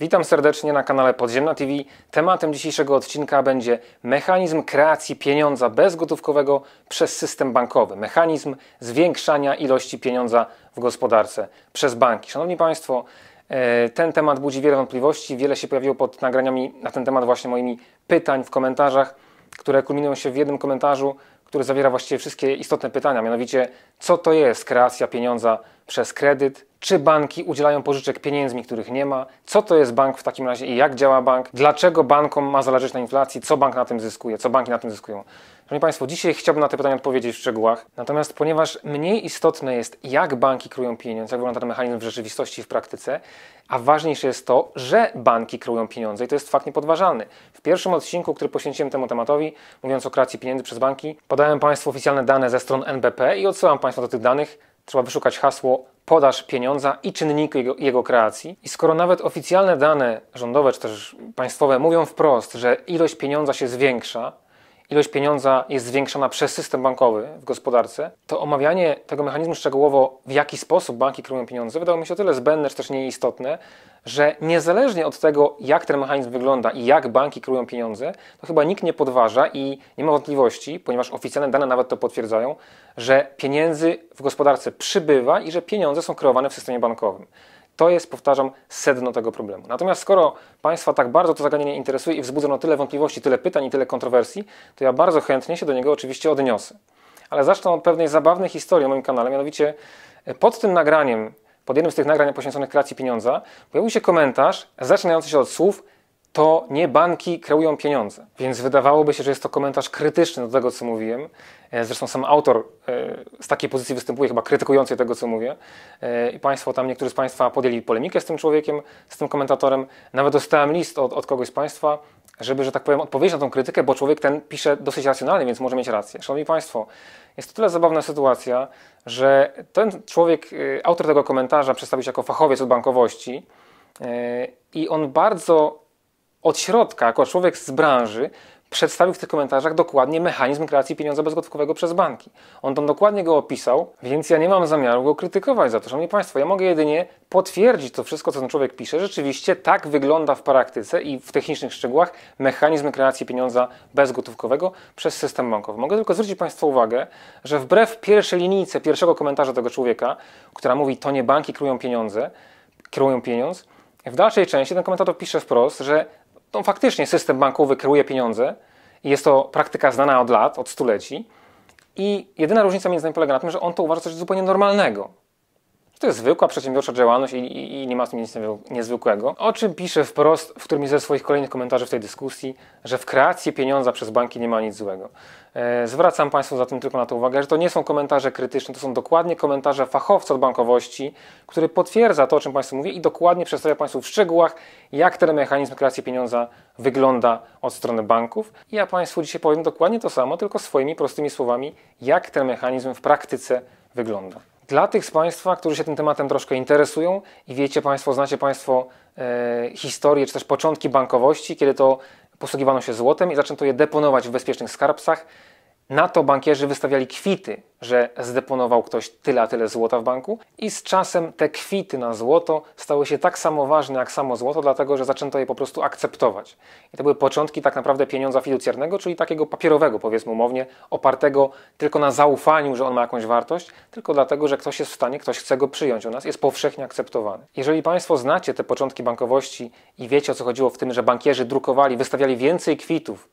Witam serdecznie na kanale Podziemna TV. Tematem dzisiejszego odcinka będzie mechanizm kreacji pieniądza bezgotówkowego przez system bankowy, mechanizm zwiększania ilości pieniądza w gospodarce przez banki. Szanowni Państwo, e, ten temat budzi wiele wątpliwości, wiele się pojawiło pod nagraniami na ten temat właśnie moimi pytań w komentarzach, które kulminują się w jednym komentarzu, który zawiera właściwie wszystkie istotne pytania, mianowicie co to jest kreacja pieniądza przez kredyt, czy banki udzielają pożyczek pieniędzmi, których nie ma, co to jest bank w takim razie i jak działa bank, dlaczego bankom ma zależeć na inflacji, co bank na tym zyskuje, co banki na tym zyskują. Szanowni Państwo, dzisiaj chciałbym na te pytania odpowiedzieć w szczegółach, natomiast ponieważ mniej istotne jest, jak banki krują pieniądze, jak wygląda ten mechanizm w rzeczywistości, w praktyce, a ważniejsze jest to, że banki krują pieniądze i to jest fakt niepodważalny. W pierwszym odcinku, który poświęciłem temu tematowi, mówiąc o kreacji pieniędzy przez banki, podałem Państwu oficjalne dane ze stron NBP i odsyłam Państwa do tych danych, trzeba wyszukać hasło podaż pieniądza i czynniki jego, jego, kreacji. I skoro nawet oficjalne dane rządowe czy też państwowe mówią wprost, że ilość pieniądza się zwiększa, ilość pieniądza jest zwiększona przez system bankowy w gospodarce, to omawianie tego mechanizmu szczegółowo, w jaki sposób banki krują pieniądze, wydało mi się o tyle zbędne, czy też nieistotne, że niezależnie od tego, jak ten mechanizm wygląda i jak banki krują pieniądze, to chyba nikt nie podważa i nie ma wątpliwości, ponieważ oficjalne dane nawet to potwierdzają, że pieniędzy w gospodarce przybywa i że pieniądze są kreowane w systemie bankowym. To jest, powtarzam, sedno tego problemu. Natomiast skoro Państwa tak bardzo to zagadnienie interesuje i wzbudza tyle wątpliwości, tyle pytań i tyle kontrowersji, to ja bardzo chętnie się do niego oczywiście odniosę. Ale zacznę od pewnej zabawnej historii o moim kanale, mianowicie e, pod tym nagraniem, pod jednym z tych nagrań poświęconych kreacji pieniądza, pojawił się komentarz zaczynający się od słów to nie banki kreują pieniądze. Więc wydawałoby się, że jest to komentarz krytyczny do tego, co mówiłem. E, zresztą sam autor e, z takiej pozycji występuje, chyba krytykujący tego, co mówię. E, I Państwo tam, niektórzy z Państwa podjęli polemikę z tym człowiekiem, z tym komentatorem. Nawet dostałem list od, od kogoś z Państwa, żeby, że tak powiem, odpowiedzieć na tą krytykę, bo człowiek ten pisze dosyć racjonalnie, więc może mieć rację. Szanowni Państwo, jest to tyle zabawna sytuacja, że ten człowiek, autor tego komentarza, przedstawił się jako fachowiec od bankowości i on bardzo od środka, jako człowiek z branży, przedstawił w tych komentarzach dokładnie mechanizm kreacji pieniądza bezgotówkowego przez banki. On tam dokładnie go opisał, więc ja nie mam zamiaru go krytykować za to, szanowni Państwo. Ja mogę jedynie potwierdzić to wszystko, co ten człowiek pisze. Rzeczywiście tak wygląda w praktyce i w technicznych szczegółach mechanizm kreacji pieniądza bezgotówkowego przez system bankowy. Mogę tylko zwrócić Państwu uwagę, że wbrew pierwszej linijce, pierwszego komentarza tego człowieka, która mówi to nie banki krują pieniądze, kierują pieniądz, w dalszej części ten komentator pisze wprost, że no, faktycznie system bankowy kreuje pieniądze i jest to praktyka znana od lat, od stuleci. I jedyna różnica między nami polega na tym, że on to uważa za coś zupełnie normalnego. To jest zwykła przedsiębiorcza działalność i, i, i, nie ma z tym nic niezwykłego. O czym pisze wprost w którymś ze swoich kolejnych komentarzy w tej dyskusji, że w kreacji pieniądza przez banki nie ma nic złego. E, zwracam Państwu zatem tylko na to uwagę, że to nie są komentarze krytyczne, to są dokładnie komentarze fachowca od bankowości, który potwierdza to, o czym Państwu mówię i dokładnie przedstawia Państwu w szczegółach, jak ten mechanizm kreacji pieniądza wygląda od strony banków. I ja Państwu dzisiaj powiem dokładnie to samo, tylko swoimi prostymi słowami, jak ten mechanizm w praktyce wygląda. Dla tych z Państwa, którzy się tym tematem troszkę interesują i wiecie Państwo, znacie Państwo e, historię czy też początki bankowości, kiedy to posługiwano się złotem i zaczęto je deponować w bezpiecznych skarbcach, na to bankierzy wystawiali kwity, że zdeponował ktoś tyle a tyle złota w banku i z czasem te kwity na złoto stały się tak samo ważne jak samo złoto, dlatego że zaczęto je po prostu akceptować. I to były początki tak naprawdę pieniądza fiducjarnego, czyli takiego papierowego, powiedzmy umownie, opartego tylko na zaufaniu, że on ma jakąś wartość, tylko dlatego, że ktoś jest w stanie, ktoś chce go przyjąć u nas, jest powszechnie akceptowany. Jeżeli Państwo znacie te początki bankowości i wiecie o co chodziło w tym, że bankierzy drukowali, wystawiali więcej kwitów,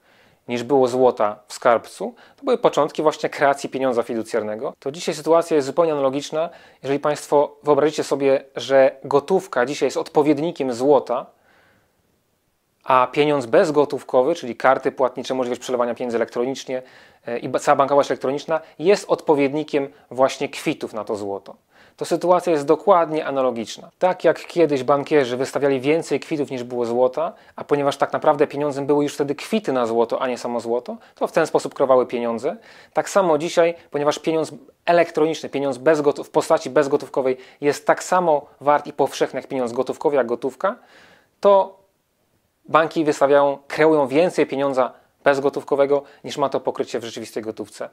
niż było złota w skarbcu, to były początki właśnie kreacji pieniądza fiducjarnego, to dzisiaj sytuacja jest zupełnie analogiczna. Jeżeli Państwo wyobrazicie sobie, że gotówka dzisiaj jest odpowiednikiem złota, a pieniądz bezgotówkowy, czyli karty płatnicze, możliwość przelewania pieniędzy elektronicznie e, i cała bankowość elektroniczna jest odpowiednikiem właśnie kwitów na to złoto to sytuacja jest dokładnie analogiczna. Tak jak kiedyś bankierzy wystawiali więcej kwitów niż było złota, a ponieważ tak naprawdę pieniądzem były już wtedy kwity na złoto, a nie samo złoto, to w ten sposób krowały pieniądze. Tak samo dzisiaj, ponieważ pieniądz elektroniczny, pieniądz w postaci bezgotówkowej jest tak samo wart i powszechny jak pieniądz gotówkowy, jak gotówka, to banki wystawiają, kreują więcej pieniądza bezgotówkowego niż ma to pokrycie w rzeczywistej gotówce.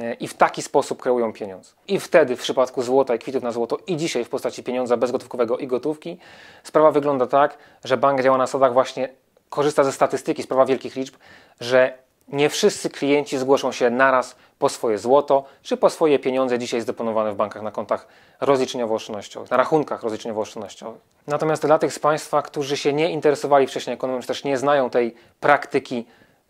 E, i w taki sposób kreują pieniądz. I wtedy w przypadku złota i kwitów na złoto i dzisiaj w postaci pieniądza bezgotówkowego i gotówki sprawa wygląda tak, że bank działa na zasadach właśnie korzysta ze statystyki, sprawa wielkich liczb, że nie wszyscy klienci zgłoszą się naraz po swoje złoto czy po swoje pieniądze dzisiaj zdeponowane w bankach na kontach rozliczeniowo-oszczędnościowych, na rachunkach rozliczeniowo-oszczędnościowych. Natomiast dla tych z Państwa, którzy się nie interesowali wcześniej ekonomią, czy też nie znają tej praktyki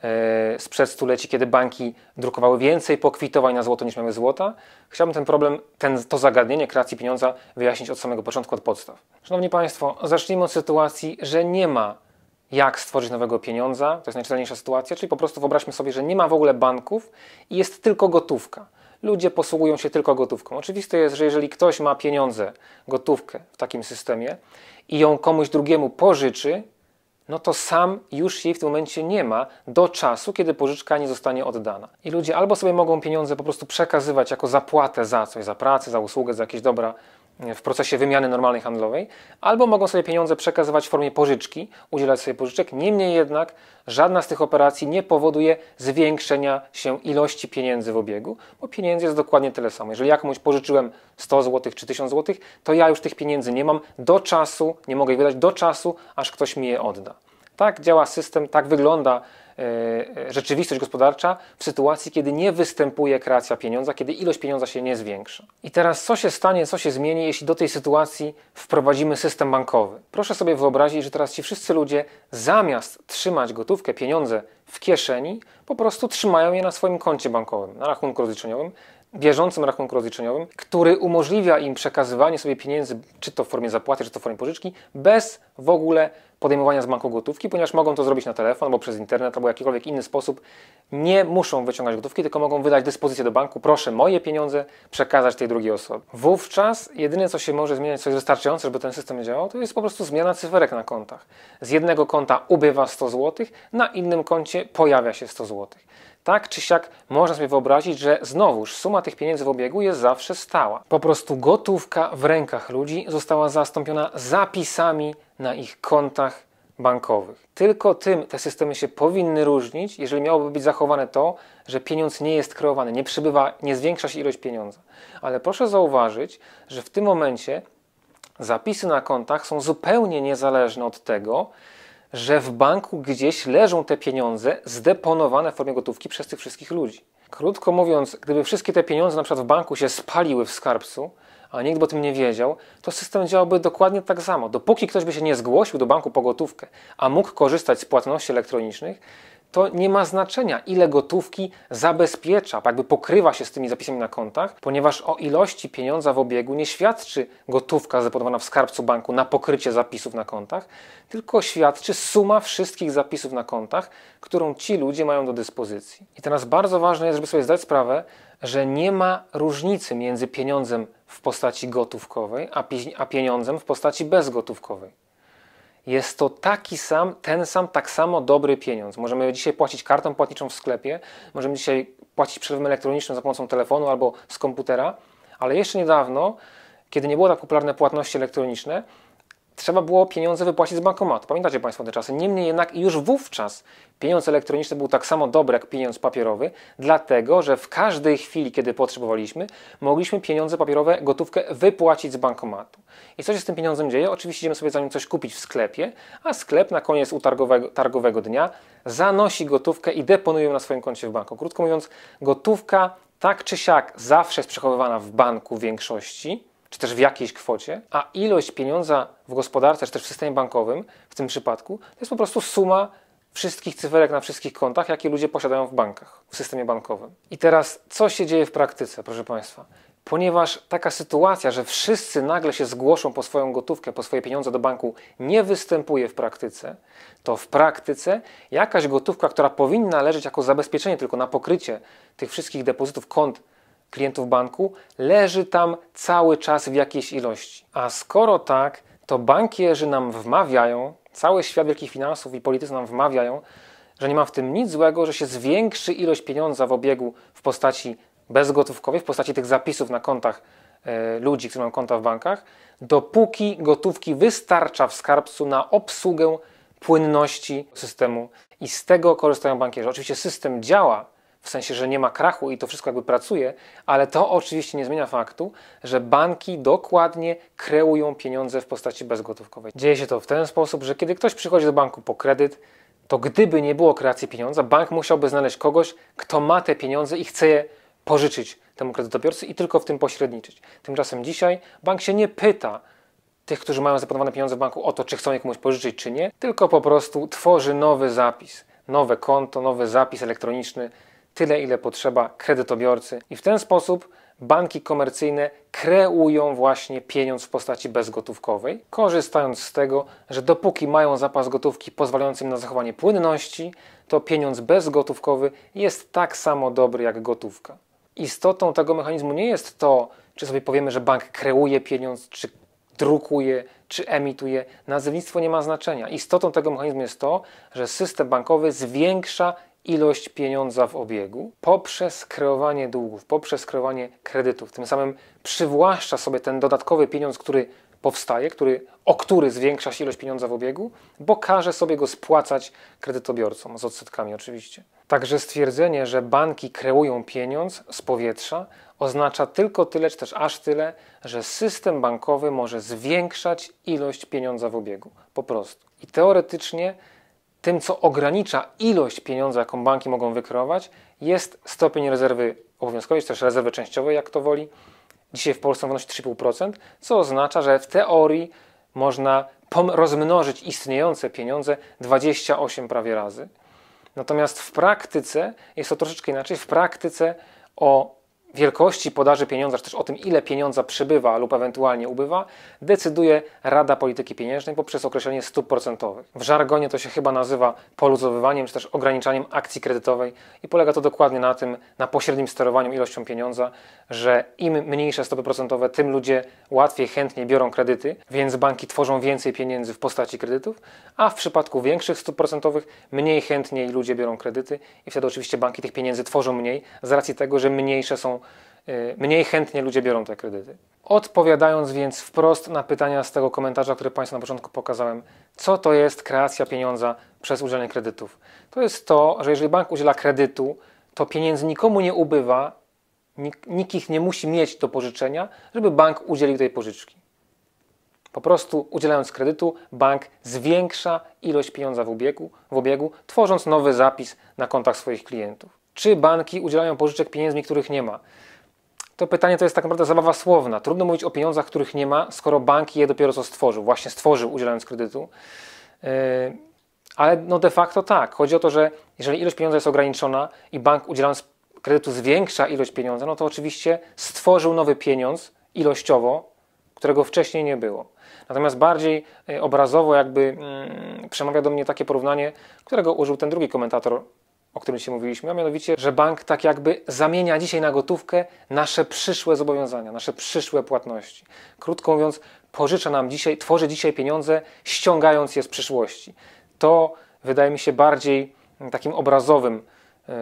E, sprzed stuleci, kiedy banki drukowały więcej pokwitowań na złoto niż mamy złota. Chciałbym ten problem, ten, to zagadnienie kreacji pieniądza wyjaśnić od samego początku, od podstaw. Szanowni Państwo, zacznijmy od sytuacji, że nie ma jak stworzyć nowego pieniądza, to jest najczytelniejsza sytuacja, czyli po prostu wyobraźmy sobie, że nie ma w ogóle banków i jest tylko gotówka. Ludzie posługują się tylko gotówką. Oczywiste jest, że jeżeli ktoś ma pieniądze, gotówkę w takim systemie i ją komuś drugiemu pożyczy, no to sam już jej w tym momencie nie ma do czasu, kiedy pożyczka nie zostanie oddana. I ludzie albo sobie mogą pieniądze po prostu przekazywać jako zapłatę za coś, za pracę, za usługę, za jakieś dobra w procesie wymiany normalnej handlowej, albo mogą sobie pieniądze przekazywać w formie pożyczki, udzielać sobie pożyczek. Niemniej jednak żadna z tych operacji nie powoduje zwiększenia się ilości pieniędzy w obiegu, bo pieniędzy jest dokładnie tyle samo. Jeżeli ja komuś pożyczyłem 100 zł czy 1000 zł, to ja już tych pieniędzy nie mam do czasu, nie mogę ich wydać do czasu, aż ktoś mi je odda. Tak działa system, tak wygląda E, e, rzeczywistość gospodarcza w sytuacji, kiedy nie występuje kreacja pieniądza, kiedy ilość pieniądza się nie zwiększa. I teraz co się stanie, co się zmieni, jeśli do tej sytuacji wprowadzimy system bankowy? Proszę sobie wyobrazić, że teraz ci wszyscy ludzie zamiast trzymać gotówkę, pieniądze w kieszeni, po prostu trzymają je na swoim koncie bankowym, na rachunku rozliczeniowym, bieżącym rachunku rozliczeniowym, który umożliwia im przekazywanie sobie pieniędzy, czy to w formie zapłaty, czy to w formie pożyczki, bez w ogóle podejmowania z banku gotówki, ponieważ mogą to zrobić na telefon, albo przez internet, albo jakikolwiek inny sposób. Nie muszą wyciągać gotówki, tylko mogą wydać dyspozycję do banku, proszę moje pieniądze przekazać tej drugiej osobie. Wówczas jedyne, co się może zmieniać, co jest wystarczające, żeby ten system działał, to jest po prostu zmiana cyferek na kontach. Z jednego konta ubywa 100 zł, na innym koncie pojawia się 100 zł. Tak czy siak można sobie wyobrazić, że znowuż suma tych pieniędzy w obiegu jest zawsze stała. Po prostu gotówka w rękach ludzi została zastąpiona zapisami na ich kontach bankowych. Tylko tym te systemy się powinny różnić, jeżeli miałoby być zachowane to, że pieniądz nie jest kreowany, nie przybywa, nie zwiększa się ilość pieniądza. Ale proszę zauważyć, że w tym momencie zapisy na kontach są zupełnie niezależne od tego, że w banku gdzieś leżą te pieniądze zdeponowane w formie gotówki przez tych wszystkich ludzi. Krótko mówiąc, gdyby wszystkie te pieniądze na przykład w banku się spaliły w skarbcu, a nikt by o tym nie wiedział, to system działałby dokładnie tak samo. Dopóki ktoś by się nie zgłosił do banku po gotówkę, a mógł korzystać z płatności elektronicznych, to nie ma znaczenia, ile gotówki zabezpiecza, jakby pokrywa się z tymi zapisami na kontach, ponieważ o ilości pieniądza w obiegu nie świadczy gotówka zapodawana w skarbcu banku na pokrycie zapisów na kontach, tylko świadczy suma wszystkich zapisów na kontach, którą ci ludzie mają do dyspozycji. I teraz bardzo ważne jest, żeby sobie zdać sprawę, że nie ma różnicy między pieniądzem w postaci gotówkowej, a pieniądzem w postaci bezgotówkowej jest to taki sam, ten sam, tak samo dobry pieniądz. Możemy dzisiaj płacić kartą płatniczą w sklepie, możemy dzisiaj płacić przelewem elektronicznym za pomocą telefonu albo z komputera, ale jeszcze niedawno, kiedy nie było tak popularne płatności elektroniczne, trzeba było pieniądze wypłacić z bankomatu. Pamiętacie Państwo te czasy? Niemniej jednak już wówczas pieniądz elektroniczny był tak samo dobry jak pieniądz papierowy, dlatego że w każdej chwili, kiedy potrzebowaliśmy, mogliśmy pieniądze papierowe, gotówkę wypłacić z bankomatu. I co się z tym pieniądzem dzieje? Oczywiście idziemy sobie za nim coś kupić w sklepie, a sklep na koniec utargowego, targowego dnia zanosi gotówkę i deponuje ją na swoim koncie w banku. Krótko mówiąc, gotówka tak czy siak zawsze jest przechowywana w banku w większości, czy też w jakiejś kwocie, a ilość pieniądza w gospodarce, czy też w systemie bankowym w tym przypadku to jest po prostu suma wszystkich cyferek na wszystkich kontach, jakie ludzie posiadają w bankach, w systemie bankowym. I teraz, co się dzieje w praktyce, proszę Państwa? Ponieważ taka sytuacja, że wszyscy nagle się zgłoszą po swoją gotówkę, po swoje pieniądze do banku, nie występuje w praktyce, to w praktyce jakaś gotówka, która powinna leżeć jako zabezpieczenie tylko na pokrycie tych wszystkich depozytów, kont klientów banku leży tam cały czas w jakiejś ilości. A skoro tak, to bankierzy nam wmawiają, cały świat wielkich finansów i politycy nam wmawiają, że nie ma w tym nic złego, że się zwiększy ilość pieniądza w obiegu w postaci bezgotówkowej, w postaci tych zapisów na kontach e, ludzi, którzy mają konta w bankach, dopóki gotówki wystarcza w skarbcu na obsługę płynności systemu i z tego korzystają bankierzy. Oczywiście system działa, w sensie, że nie ma krachu i to wszystko jakby pracuje, ale to oczywiście nie zmienia faktu, że banki dokładnie kreują pieniądze w postaci bezgotówkowej. Dzieje się to w ten sposób, że kiedy ktoś przychodzi do banku po kredyt, to gdyby nie było kreacji pieniądza, bank musiałby znaleźć kogoś, kto ma te pieniądze i chce je pożyczyć temu kredytobiorcy i tylko w tym pośredniczyć. Tymczasem dzisiaj bank się nie pyta tych, którzy mają zaplanowane pieniądze w banku o to, czy chcą je komuś pożyczyć, czy nie, tylko po prostu tworzy nowy zapis, nowe konto, nowy zapis elektroniczny, tyle, ile potrzeba kredytobiorcy. I w ten sposób banki komercyjne kreują właśnie pieniądz w postaci bezgotówkowej, korzystając z tego, że dopóki mają zapas gotówki pozwalający na zachowanie płynności, to pieniądz bezgotówkowy jest tak samo dobry jak gotówka. Istotą tego mechanizmu nie jest to, czy sobie powiemy, że bank kreuje pieniądz, czy drukuje, czy emituje. Nazewnictwo nie ma znaczenia. Istotą tego mechanizmu jest to, że system bankowy zwiększa ilość pieniądza w obiegu poprzez kreowanie długów, poprzez kreowanie kredytów. Tym samym przywłaszcza sobie ten dodatkowy pieniądz, który powstaje, który, o który zwiększa się ilość pieniądza w obiegu, bo każe sobie go spłacać kredytobiorcom, z odsetkami oczywiście. Także stwierdzenie, że banki kreują pieniądz z powietrza, oznacza tylko tyle, czy też aż tyle, że system bankowy może zwiększać ilość pieniądza w obiegu. Po prostu. I teoretycznie tym, co ogranicza ilość pieniądza, jaką banki mogą wykreować, jest stopień rezerwy obowiązkowej, czy też rezerwy częściowej, jak to woli. Dzisiaj w Polsce wynosi 3,5%, co oznacza, że w teorii można rozmnożyć istniejące pieniądze 28 prawie razy. Natomiast w praktyce jest to troszeczkę inaczej. W praktyce o wielkości podaży pieniądza, czy też o tym, ile pieniądza przybywa lub ewentualnie ubywa, decyduje Rada Polityki Pieniężnej poprzez określenie stóp procentowych. W żargonie to się chyba nazywa poluzowywaniem, czy też ograniczaniem akcji kredytowej i polega to dokładnie na tym, na pośrednim sterowaniu ilością pieniądza, że im mniejsze stopy procentowe, tym ludzie łatwiej, chętniej biorą kredyty, więc banki tworzą więcej pieniędzy w postaci kredytów, a w przypadku większych stóp procentowych mniej chętniej ludzie biorą kredyty i wtedy oczywiście banki tych pieniędzy tworzą mniej z racji tego, że mniejsze są Y, mniej chętnie ludzie biorą te kredyty. Odpowiadając więc wprost na pytania z tego komentarza, który Państwu na początku pokazałem, co to jest kreacja pieniądza przez udzielenie kredytów? To jest to, że jeżeli bank udziela kredytu, to pieniędzy nikomu nie ubywa, nikt ich nie musi mieć do pożyczenia, żeby bank udzielił tej pożyczki. Po prostu udzielając kredytu, bank zwiększa ilość pieniądza w obiegu, w obiegu, tworząc nowy zapis na kontach swoich klientów. Czy banki udzielają pożyczek pieniędzmi, których nie ma? to pytanie to jest tak naprawdę zabawa słowna. Trudno mówić o pieniądzach, których nie ma, skoro bank je dopiero co stworzył, właśnie stworzył udzielając kredytu. Yy, ale no de facto tak. Chodzi o to, że jeżeli ilość pieniądza jest ograniczona i bank udzielając kredytu zwiększa ilość pieniądza, no to oczywiście stworzył nowy pieniądz ilościowo, którego wcześniej nie było. Natomiast bardziej y, obrazowo jakby mm, przemawia do mnie takie porównanie, którego użył ten drugi komentator o którym dzisiaj mówiliśmy, a mianowicie, że bank tak jakby zamienia dzisiaj na gotówkę nasze przyszłe zobowiązania, nasze przyszłe płatności. Krótko mówiąc, pożycza nam dzisiaj, tworzy dzisiaj pieniądze, ściągając je z przyszłości. To wydaje mi się bardziej takim obrazowym e,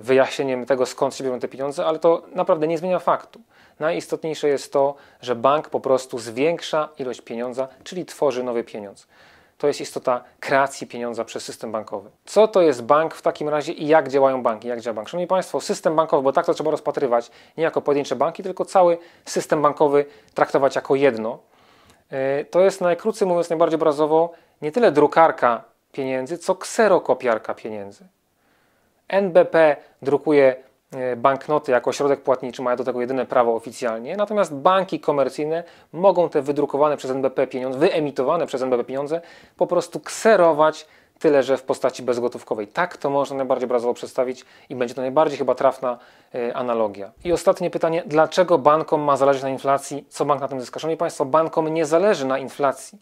wyjaśnieniem tego, skąd się biorą te pieniądze, ale to naprawdę nie zmienia faktu. Najistotniejsze jest to, że bank po prostu zwiększa ilość pieniądza, czyli tworzy nowy pieniądz to jest istota kreacji pieniądza przez system bankowy. Co to jest bank w takim razie i jak działają banki, jak działa bank? Szanowni Państwo, system bankowy, bo tak to trzeba rozpatrywać, nie jako pojedyncze banki, tylko cały system bankowy traktować jako jedno. E, to jest najkrócej mówiąc, najbardziej obrazowo, nie tyle drukarka pieniędzy, co kserokopiarka pieniędzy. NBP drukuje E, banknoty jako środek płatniczy mają do tego jedyne prawo oficjalnie, natomiast banki komercyjne mogą te wydrukowane przez NBP pieniądze, wyemitowane przez NBP pieniądze po prostu kserować tyle, że w postaci bezgotówkowej. Tak to można najbardziej obrazowo przedstawić i będzie to najbardziej chyba trafna e, analogia. I ostatnie pytanie, dlaczego bankom ma zależeć na inflacji? Co bank na tym zyska? Szanowni Państwo, bankom nie zależy na inflacji.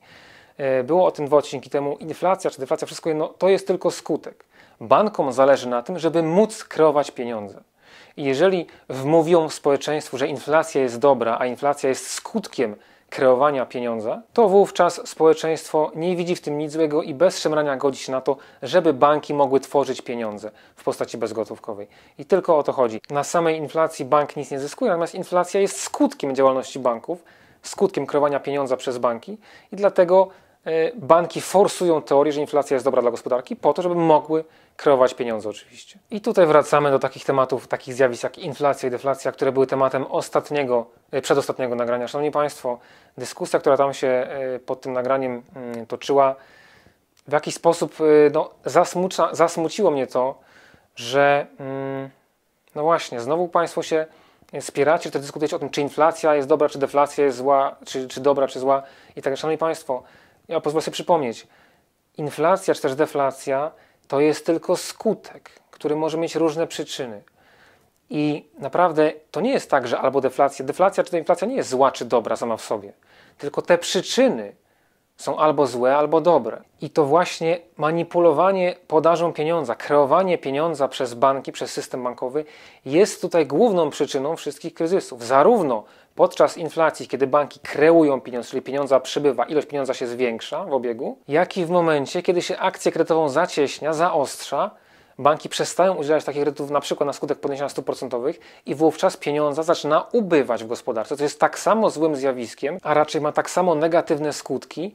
E, było o tym dwa odcinki temu. Inflacja czy deflacja, wszystko jedno, to jest tylko skutek. Bankom zależy na tym, żeby móc kreować pieniądze. Jeżeli wmówią społeczeństwu, że inflacja jest dobra, a inflacja jest skutkiem kreowania pieniądza, to wówczas społeczeństwo nie widzi w tym nic złego i bez szemrania godzi się na to, żeby banki mogły tworzyć pieniądze w postaci bezgotówkowej. I tylko o to chodzi. Na samej inflacji bank nic nie zyskuje, natomiast inflacja jest skutkiem działalności banków, skutkiem kreowania pieniądza przez banki i dlatego E, banki forsują teorię, że inflacja jest dobra dla gospodarki, po to, żeby mogły kreować pieniądze oczywiście. I tutaj wracamy do takich tematów, takich zjawisk jak inflacja i deflacja, które były tematem ostatniego, e, przedostatniego nagrania. Szanowni Państwo, dyskusja, która tam się e, pod tym nagraniem mm, toczyła, w jakiś sposób no, zasmuca, zasmuciło mnie to, że mm, no właśnie, znowu Państwo się spieracie, czy dyskutujecie o tym, czy inflacja jest dobra, czy deflacja jest zła, czy, czy dobra, czy zła. I tak, Szanowni Państwo, ja pozwolę sobie przypomnieć, inflacja czy też deflacja to jest tylko skutek, który może mieć różne przyczyny. I naprawdę to nie jest tak, że albo deflacja, deflacja czy inflacja nie jest zła czy dobra sama w sobie, tylko te przyczyny są albo złe, albo dobre. I to właśnie manipulowanie podażą pieniądza, kreowanie pieniądza przez banki, przez system bankowy jest tutaj główną przyczyną wszystkich kryzysów, zarówno podczas inflacji, kiedy banki kreują pieniądz, czyli pieniądza przybywa, ilość pieniądza się zwiększa w obiegu, jak i w momencie, kiedy się akcję kredytową zacieśnia, zaostrza, banki przestają udzielać takich kredytów na przykład na skutek podniesienia stóp procentowych i wówczas pieniądza zaczyna ubywać w gospodarce, co jest tak samo złym zjawiskiem, a raczej ma tak samo negatywne skutki,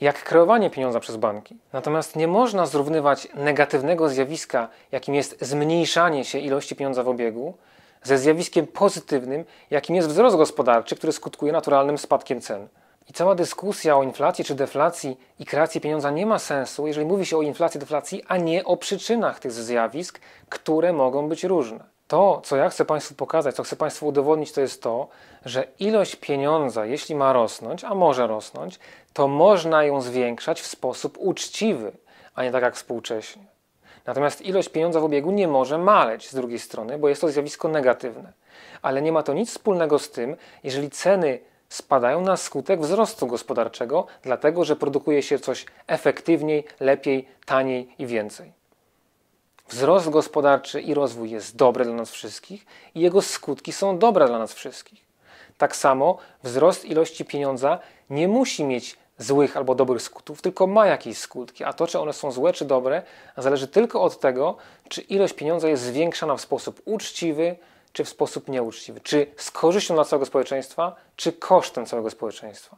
jak kreowanie pieniądza przez banki. Natomiast nie można zrównywać negatywnego zjawiska, jakim jest zmniejszanie się ilości pieniądza w obiegu, ze zjawiskiem pozytywnym, jakim jest wzrost gospodarczy, który skutkuje naturalnym spadkiem cen. I cała dyskusja o inflacji czy deflacji i kreacji pieniądza nie ma sensu, jeżeli mówi się o inflacji, deflacji, a nie o przyczynach tych zjawisk, które mogą być różne. To, co ja chcę Państwu pokazać, co chcę Państwu udowodnić, to jest to, że ilość pieniądza, jeśli ma rosnąć, a może rosnąć, to można ją zwiększać w sposób uczciwy, a nie tak jak współcześnie. Natomiast ilość pieniądza w obiegu nie może maleć z drugiej strony, bo jest to zjawisko negatywne. Ale nie ma to nic wspólnego z tym, jeżeli ceny spadają na skutek wzrostu gospodarczego, dlatego że produkuje się coś efektywniej, lepiej, taniej i więcej. Wzrost gospodarczy i rozwój jest dobry dla nas wszystkich i jego skutki są dobre dla nas wszystkich. Tak samo wzrost ilości pieniądza nie musi mieć złych albo dobrych skutków, tylko ma jakieś skutki, a to, czy one są złe czy dobre, zależy tylko od tego, czy ilość pieniądza jest zwiększana w sposób uczciwy, czy w sposób nieuczciwy, czy z korzyścią dla całego społeczeństwa, czy kosztem całego społeczeństwa.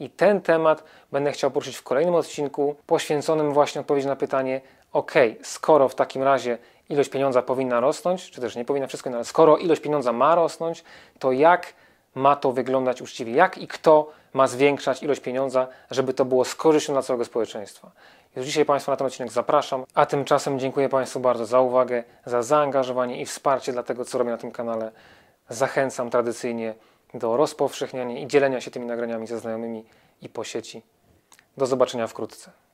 I ten temat będę chciał poruszyć w kolejnym odcinku, poświęconym właśnie odpowiedzi na pytanie, ok, skoro w takim razie ilość pieniądza powinna rosnąć, czy też nie powinna wszystko, no ale skoro ilość pieniądza ma rosnąć, to jak ma to wyglądać uczciwie? Jak i kto ma zwiększać ilość pieniądza, żeby to było z korzyścią dla całego społeczeństwa? Już dzisiaj Państwa na ten odcinek zapraszam, a tymczasem dziękuję Państwu bardzo za uwagę, za zaangażowanie i wsparcie dla tego, co robię na tym kanale. Zachęcam tradycyjnie do rozpowszechniania i dzielenia się tymi nagraniami ze znajomymi i po sieci. Do zobaczenia wkrótce.